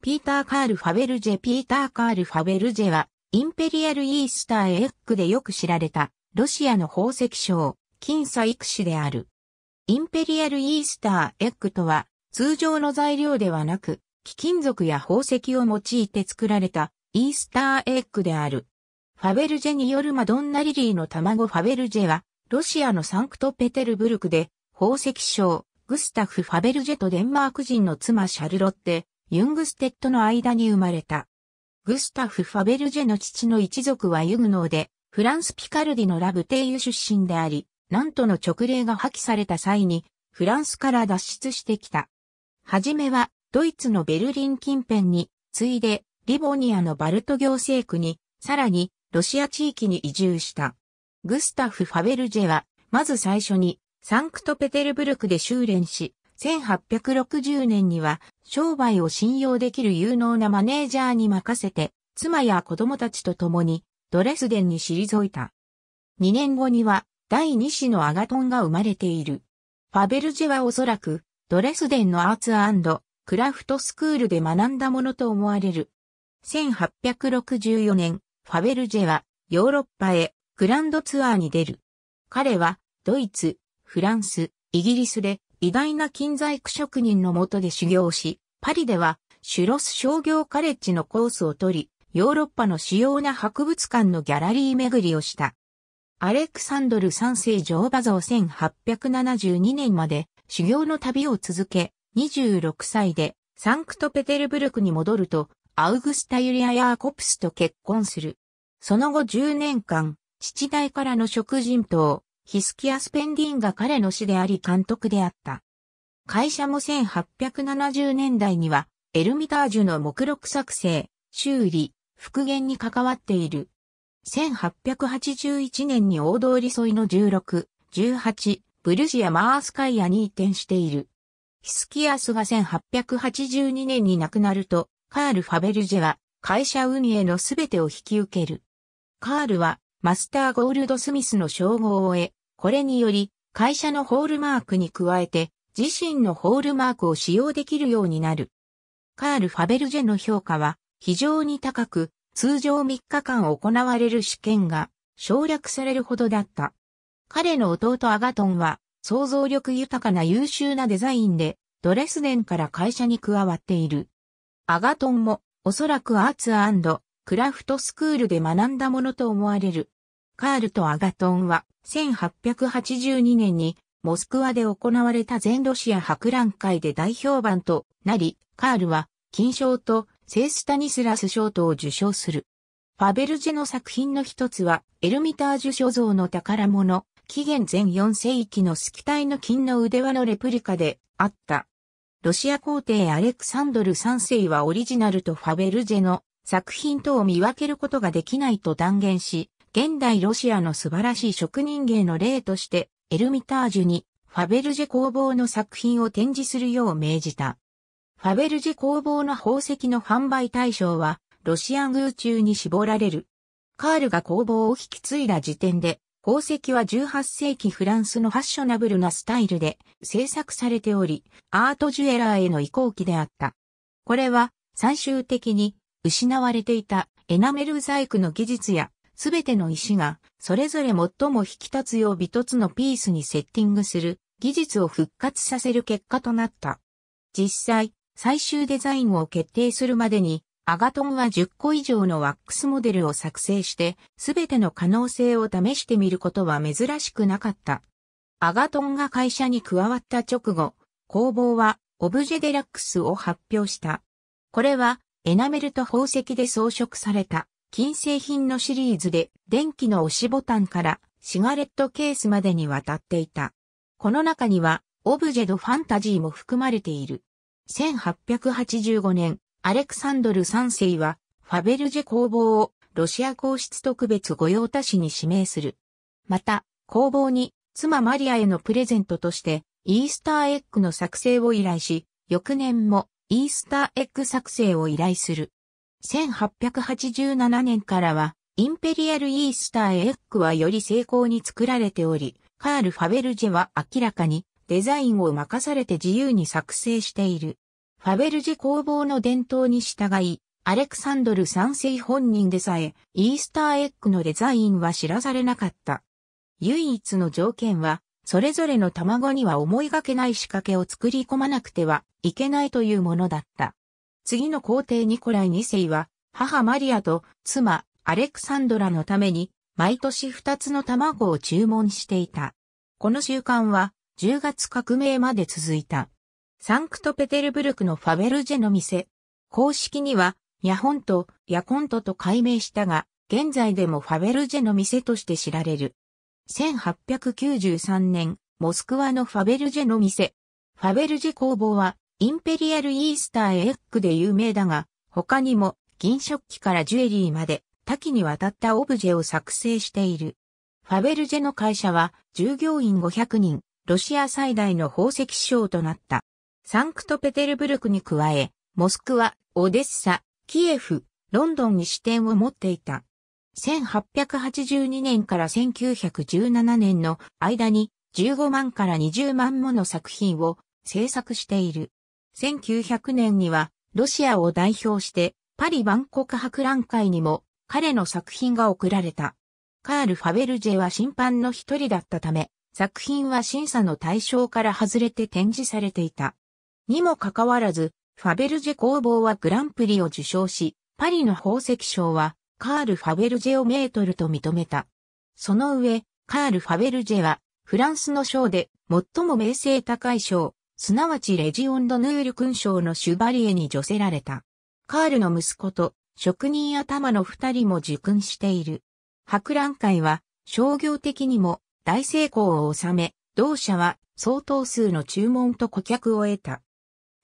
ピーター・カール・ファベルジェピーター・カール・ファベルジェは、インペリアル・イースター・エッグでよく知られた、ロシアの宝石商、金査育士である。インペリアル・イースター・エッグとは、通常の材料ではなく、貴金属や宝石を用いて作られた、イースター・エッグである。ファベルジェによるマドンナ・リリーの卵ファベルジェは、ロシアのサンクトペテルブルクで、宝石商、グスタフ・ファベルジェとデンマーク人の妻シャルロッテ、ユングステッドの間に生まれた。グスタフ・ファベルジェの父の一族はユグノーで、フランス・ピカルディのラブテイユ出身であり、なんとの直令が破棄された際に、フランスから脱出してきた。はじめは、ドイツのベルリン近辺に、次いで、リボニアのバルト行政区に、さらに、ロシア地域に移住した。グスタフ・ファベルジェは、まず最初に、サンクトペテルブルクで修練し、1860年には商売を信用できる有能なマネージャーに任せて、妻や子供たちと共にドレスデンに退いた。2年後には第2子のアガトンが生まれている。ファベルジェはおそらくドレスデンのアーツクラフトスクールで学んだものと思われる。1864年、ファベルジェはヨーロッパへグランドツアーに出る。彼はドイツ、フランス、イギリスで偉大な金細工職人のもとで修行し、パリではシュロス商業カレッジのコースを取り、ヨーロッパの主要な博物館のギャラリー巡りをした。アレクサンドル3世上馬像1872年まで修行の旅を続け、26歳でサンクトペテルブルクに戻ると、アウグスタ・ユリア・ヤーコプスと結婚する。その後10年間、父代からの食人党、ヒスキア・スペンディンが彼の師であり監督であった。会社も1870年代には、エルミタージュの目録作成、修理、復元に関わっている。1881年に大通り沿いの16、18、ブルジア・マースカイアに移転している。ヒスキアスが1882年に亡くなると、カール・ファベルジェは会社運営のすべてを引き受ける。カールはマスター・ゴールド・スミスの称号を得、これにより、会社のホールマークに加えて、自身のホールマークを使用できるようになる。カール・ファベルジェの評価は非常に高く、通常3日間行われる試験が省略されるほどだった。彼の弟アガトンは想像力豊かな優秀なデザインでドレスデンから会社に加わっている。アガトンもおそらくアーツクラフトスクールで学んだものと思われる。カールとアガトンは1882年にモスクワで行われた全ロシア博覧会で大評判となり、カールは金賞と聖スタニスラス賞とを受賞する。ファベルジェの作品の一つはエルミタージュ所蔵の宝物、紀元前4世紀のスキタイの金の腕輪のレプリカであった。ロシア皇帝アレクサンドル3世はオリジナルとファベルジェの作品とを見分けることができないと断言し、現代ロシアの素晴らしい職人芸の例として、エルミタージュにファベルジェ工房の作品を展示するよう命じた。ファベルジェ工房の宝石の販売対象は、ロシア宮中に絞られる。カールが工房を引き継いだ時点で、宝石は18世紀フランスのファッショナブルなスタイルで制作されており、アートジュエラーへの移行期であった。これは最終的に失われていたエナメル細工の技術やすべての石が、それぞれ最も引き立つよう微凸のピースにセッティングする、技術を復活させる結果となった。実際、最終デザインを決定するまでに、アガトンは10個以上のワックスモデルを作成して、すべての可能性を試してみることは珍しくなかった。アガトンが会社に加わった直後、工房はオブジェデラックスを発表した。これはエナメルと宝石で装飾された金製品のシリーズで電気の押しボタンからシガレットケースまでにわたっていた。この中にはオブジェドファンタジーも含まれている。1885年、アレクサンドル3世はファベルジェ工房をロシア皇室特別御用達に指名する。また、工房に妻マリアへのプレゼントとしてイースターエッグの作成を依頼し、翌年もイースターエッグ作成を依頼する。1887年からは、インペリアルイースターエッグはより精巧に作られており、カール・ファベルジェは明らかにデザインを任されて自由に作成している。ファベルジェ工房の伝統に従い、アレクサンドル三世本人でさえ、イースターエッグのデザインは知らされなかった。唯一の条件は、それぞれの卵には思いがけない仕掛けを作り込まなくてはいけないというものだった。次の皇帝ニコライ2世は、母マリアと妻アレクサンドラのために、毎年2つの卵を注文していた。この習慣は、10月革命まで続いた。サンクトペテルブルクのファベルジェの店。公式には、ヤホント、ヤコントと改名したが、現在でもファベルジェの店として知られる。1893年、モスクワのファベルジェの店。ファベルジェ工房は、インペリアルイースターエッグで有名だが、他にも銀食器からジュエリーまで多岐にわたったオブジェを作成している。ファベルジェの会社は従業員500人、ロシア最大の宝石商となった。サンクトペテルブルクに加え、モスクワ、オデッサ、キエフ、ロンドンに支店を持っていた。1882年から1917年の間に15万から20万もの作品を制作している。1900年にはロシアを代表してパリ万国博覧会にも彼の作品が贈られた。カール・ファベルジェは審判の一人だったため、作品は審査の対象から外れて展示されていた。にもかかわらず、ファベルジェ工房はグランプリを受賞し、パリの宝石賞はカール・ファベルジェをメートルと認めた。その上、カール・ファベルジェはフランスの賞で最も名声高い賞、すなわちレジオンドヌール勲章のシュバリエに除せられた。カールの息子と職人頭の二人も受勲している。博覧会は商業的にも大成功を収め、同社は相当数の注文と顧客を得た。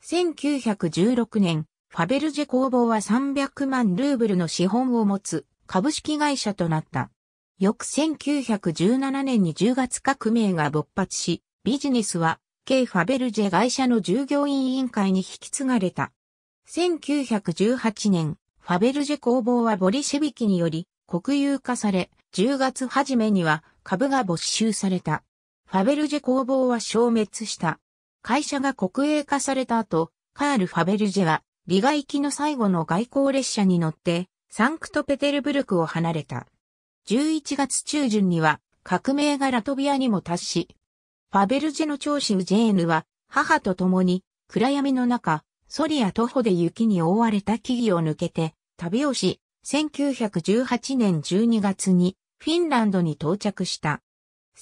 1916年、ファベルジェ工房は300万ルーブルの資本を持つ株式会社となった。翌1917年に10月革命が勃発し、ビジネスは K ファベルジェ会社の従業員委員会に引き継がれた。1918年、ファベルジェ工房はボリシェビキにより国有化され、10月初めには株が没収された。ファベルジェ工房は消滅した。会社が国営化された後、カール・ファベルジェは、利害行きの最後の外交列車に乗って、サンクトペテルブルクを離れた。11月中旬には、革命がラトビアにも達し、ファベルジェの長子ウジェーヌは、母と共に、暗闇の中、ソリや徒歩で雪に覆われた木々を抜けて、旅をし、1918年12月に、フィンランドに到着した。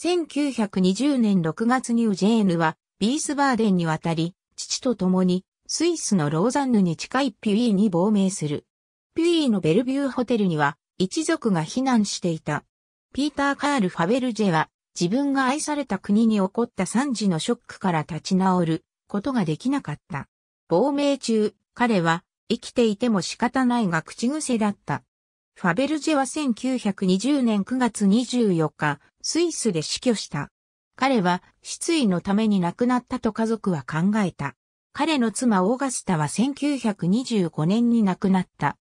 1920年6月にウジェーヌは、ビースバーデンに渡り、父と共に、スイスのローザンヌに近いピュイーに亡命する。ピュイーのベルビューホテルには、一族が避難していた。ピーター・カール・ファベルジェは、自分が愛された国に起こった惨事のショックから立ち直ることができなかった。亡命中、彼は生きていても仕方ないが口癖だった。ファベルジェは1920年9月24日、スイスで死去した。彼は失意のために亡くなったと家族は考えた。彼の妻オーガスタは1925年に亡くなった。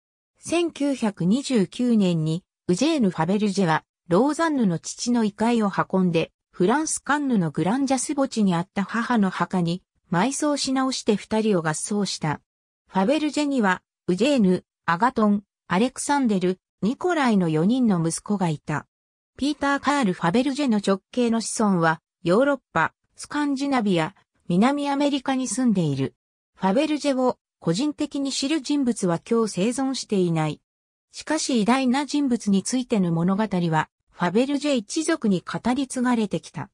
1929年にウジェーヌ・ファベルジェはローザンヌの父の遺骸を運んで、フランスカンヌのグランジャス墓地にあった母の墓に埋葬し直して二人を合葬した。ファベルジェには、ウジェーヌ、アガトン、アレクサンデル、ニコライの四人の息子がいた。ピーター・カール・ファベルジェの直系の子孫は、ヨーロッパ、スカンジナビア、南アメリカに住んでいる。ファベルジェを個人的に知る人物は今日生存していない。しかし偉大な人物についての物語はファベルジェ一族に語り継がれてきた。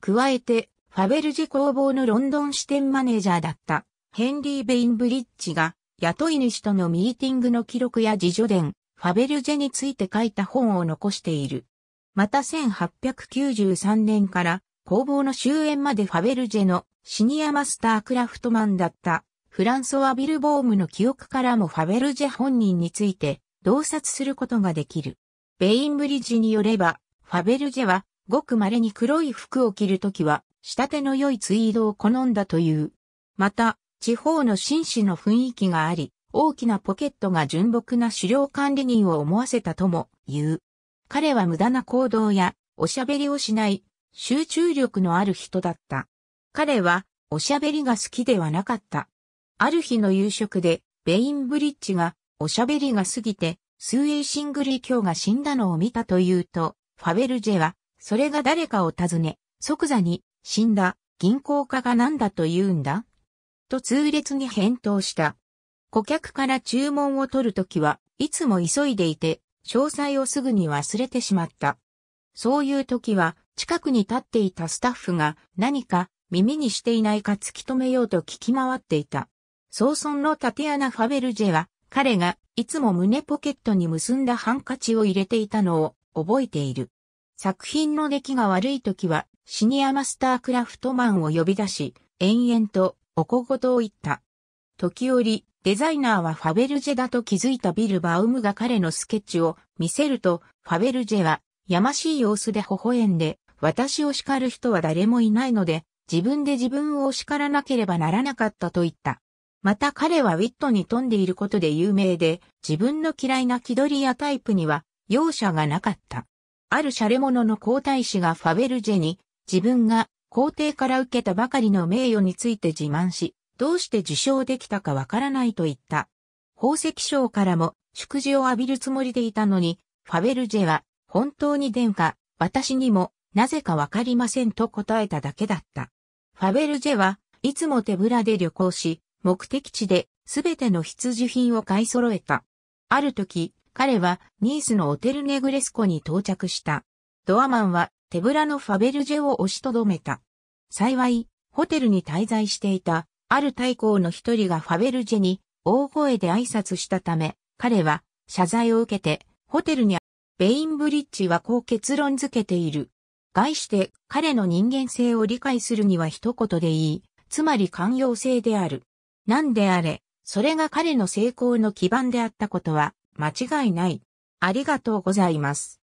加えて、ファベルジェ工房のロンドン支店マネージャーだったヘンリー・ベインブリッジが雇い主とのミーティングの記録や自助伝、ファベルジェについて書いた本を残している。また1893年から工房の終焉までファベルジェのシニアマスタークラフトマンだったフランソワ・ビルボームの記憶からもファベルジェ本人について洞察することができる。ベインブリッジによれば、ファベルジェは、ごく稀に黒い服を着るときは、仕立ての良いツイードを好んだという。また、地方の紳士の雰囲気があり、大きなポケットが純朴な狩猟管理人を思わせたとも言う。彼は無駄な行動やおしゃべりをしない集中力のある人だった。彼はおしゃべりが好きではなかった。ある日の夕食でベインブリッジがおしゃべりが過ぎてスェイシングリー卿が死んだのを見たというと、ファベルジェは、それが誰かを尋ね、即座に、死んだ、銀行家が何だと言うんだと痛烈に返答した。顧客から注文を取るときはいつも急いでいて、詳細をすぐに忘れてしまった。そういう時は、近くに立っていたスタッフが何か耳にしていないか突き止めようと聞き回っていた。早々の縦穴ファベルジェは彼がいつも胸ポケットに結んだハンカチを入れていたのを覚えている。作品の出来が悪い時はシニアマスタークラフトマンを呼び出し、延々とおこごとを言った。時折、デザイナーはファベルジェだと気づいたビル・バウムが彼のスケッチを見せると、ファベルジェは、やましい様子で微笑んで、私を叱る人は誰もいないので、自分で自分を叱らなければならなかったと言った。また彼はウィットに富んでいることで有名で、自分の嫌いな気取りやタイプには容赦がなかった。あるシャレ者の皇太子がファベルジェに、自分が皇帝から受けたばかりの名誉について自慢し、どうして受賞できたかわからないと言った。宝石賞からも祝辞を浴びるつもりでいたのに、ファベルジェは、本当に殿下、私にも、なぜかわかりませんと答えただけだった。ファベルジェは、いつも手ぶらで旅行し、目的地で、すべての必需品を買い揃えた。ある時、彼はニースのオテルネグレスコに到着した。ドアマンは手ぶらのファベルジェを押しとどめた。幸い、ホテルに滞在していた、ある大公の一人がファベルジェに大声で挨拶したため、彼は謝罪を受けて、ホテルにベインブリッジはこう結論付けている。概して彼の人間性を理解するには一言でいい、つまり寛容性である。何であれ、それが彼の成功の基盤であったことは間違いない。ありがとうございます。